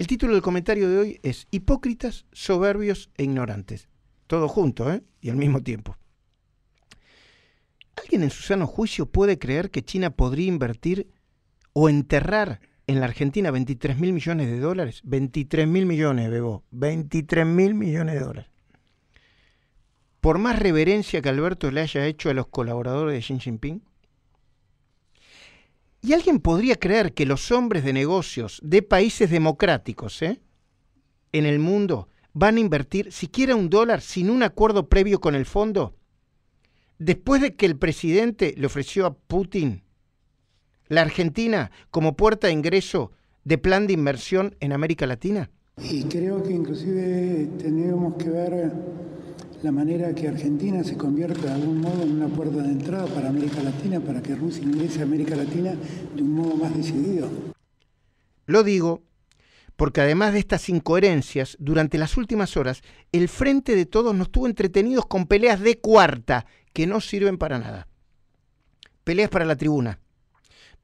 El título del comentario de hoy es Hipócritas, soberbios e ignorantes. Todo junto, ¿eh? Y al mismo tiempo. ¿Alguien en su sano juicio puede creer que China podría invertir o enterrar en la Argentina 23 mil millones de dólares? 23 mil millones, Bebó. 23 mil millones de dólares. Por más reverencia que Alberto le haya hecho a los colaboradores de Xi Jinping, y alguien podría creer que los hombres de negocios de países democráticos ¿eh? en el mundo van a invertir siquiera un dólar sin un acuerdo previo con el fondo. Después de que el presidente le ofreció a Putin la Argentina como puerta de ingreso de plan de inversión en América Latina. Y creo que inclusive tenemos que ver la manera que Argentina se convierta de algún modo en una puerta de entrada para América Latina, para que Rusia ingrese a América Latina de un modo más decidido. Lo digo porque además de estas incoherencias, durante las últimas horas, el frente de todos nos tuvo entretenidos con peleas de cuarta que no sirven para nada. Peleas para la tribuna.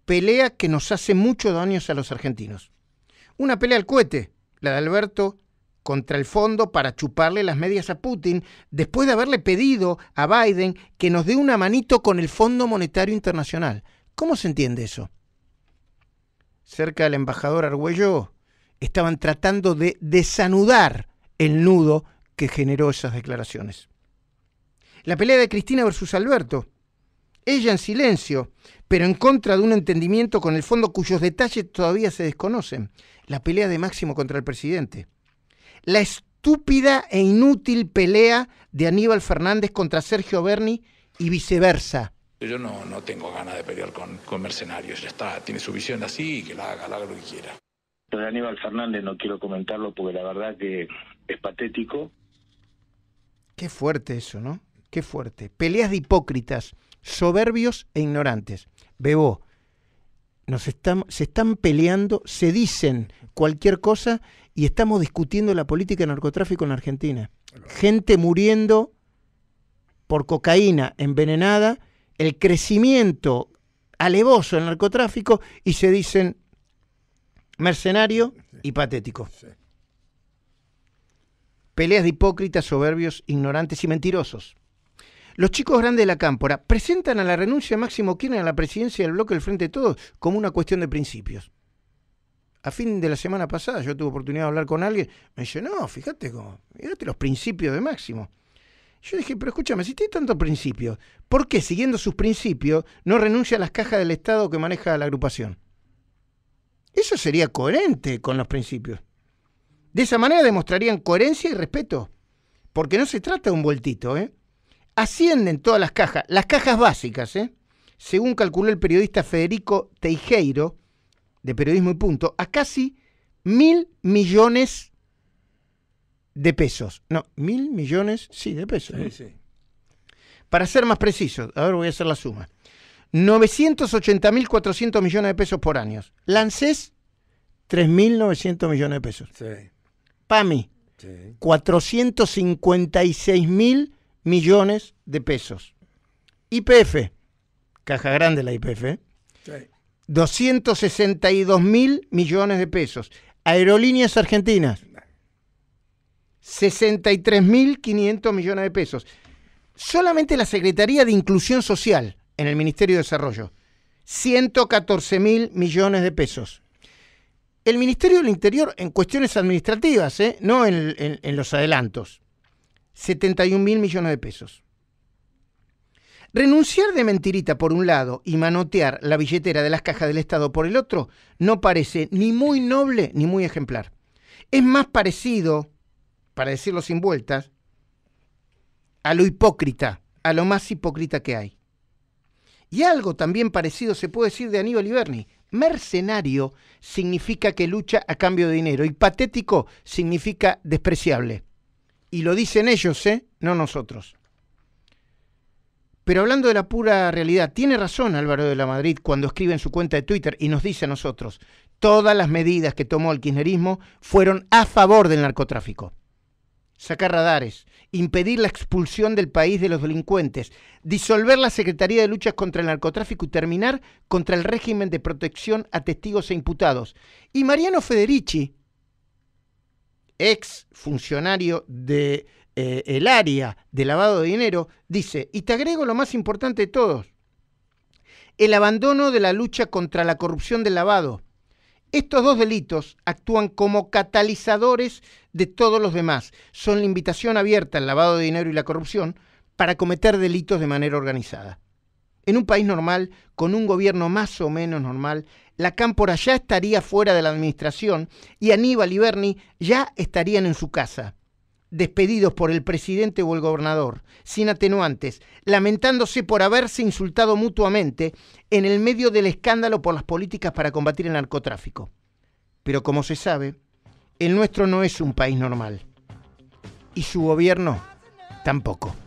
Pelea que nos hace mucho daños a los argentinos. Una pelea al cohete, la de Alberto contra el fondo para chuparle las medias a Putin después de haberle pedido a Biden que nos dé una manito con el Fondo Monetario Internacional. ¿Cómo se entiende eso? Cerca del embajador Argüello estaban tratando de desanudar el nudo que generó esas declaraciones. La pelea de Cristina versus Alberto. Ella en silencio, pero en contra de un entendimiento con el fondo cuyos detalles todavía se desconocen. La pelea de Máximo contra el presidente la estúpida e inútil pelea de Aníbal Fernández contra Sergio Berni y viceversa. Yo no, no tengo ganas de pelear con, mercenarios, ya está, tiene su visión así y que la haga, la haga lo que quiera. Pero de Aníbal Fernández no quiero comentarlo porque la verdad que es patético. Qué fuerte eso, ¿no? Qué fuerte. Peleas de hipócritas, soberbios e ignorantes. Bebo, nos se están peleando, se dicen cualquier cosa y estamos discutiendo la política de narcotráfico en Argentina. Gente muriendo por cocaína envenenada, el crecimiento alevoso del narcotráfico y se dicen mercenario y patético. Peleas de hipócritas, soberbios, ignorantes y mentirosos. Los chicos grandes de la cámpora presentan a la renuncia de Máximo Kirchner a la presidencia del bloque del Frente de Todos como una cuestión de principios a fin de la semana pasada yo tuve oportunidad de hablar con alguien, me dice, no, fíjate, cómo, fíjate los principios de Máximo. Yo dije, pero escúchame, si tiene tantos principios, ¿por qué siguiendo sus principios no renuncia a las cajas del Estado que maneja la agrupación? Eso sería coherente con los principios. De esa manera demostrarían coherencia y respeto. Porque no se trata de un vueltito, ¿eh? Ascienden todas las cajas, las cajas básicas, ¿eh? Según calculó el periodista Federico Teijeiro, de Periodismo y Punto a casi mil millones de pesos. No, mil millones, sí, de pesos. Para ser más preciso, ahora voy a hacer la suma. 980.400 millones de pesos por año. Lancés, 3.900 millones de pesos. Sí. PAMI, sí. 456.000 millones de pesos. IPF, caja grande la IPF, ¿eh? sí. 262 mil millones de pesos. Aerolíneas Argentinas, 63 mil 500 millones de pesos. Solamente la Secretaría de Inclusión Social en el Ministerio de Desarrollo, 114 mil millones de pesos. El Ministerio del Interior en cuestiones administrativas, ¿eh? no en, en los adelantos, 71 mil millones de pesos. Renunciar de mentirita por un lado y manotear la billetera de las cajas del Estado por el otro no parece ni muy noble ni muy ejemplar. Es más parecido, para decirlo sin vueltas, a lo hipócrita, a lo más hipócrita que hay. Y algo también parecido se puede decir de Aníbal Iberni. Mercenario significa que lucha a cambio de dinero y patético significa despreciable. Y lo dicen ellos, ¿eh? No nosotros. Pero hablando de la pura realidad, tiene razón Álvaro de la Madrid cuando escribe en su cuenta de Twitter y nos dice a nosotros, todas las medidas que tomó el kirchnerismo fueron a favor del narcotráfico. Sacar radares, impedir la expulsión del país de los delincuentes, disolver la Secretaría de Luchas contra el Narcotráfico y terminar contra el régimen de protección a testigos e imputados. Y Mariano Federici, ex funcionario de eh, el área de lavado de dinero, dice, y te agrego lo más importante de todos, el abandono de la lucha contra la corrupción del lavado. Estos dos delitos actúan como catalizadores de todos los demás. Son la invitación abierta al lavado de dinero y la corrupción para cometer delitos de manera organizada. En un país normal, con un gobierno más o menos normal, la Cámpora ya estaría fuera de la administración y Aníbal y Berni ya estarían en su casa despedidos por el presidente o el gobernador, sin atenuantes, lamentándose por haberse insultado mutuamente en el medio del escándalo por las políticas para combatir el narcotráfico. Pero como se sabe, el nuestro no es un país normal. Y su gobierno tampoco.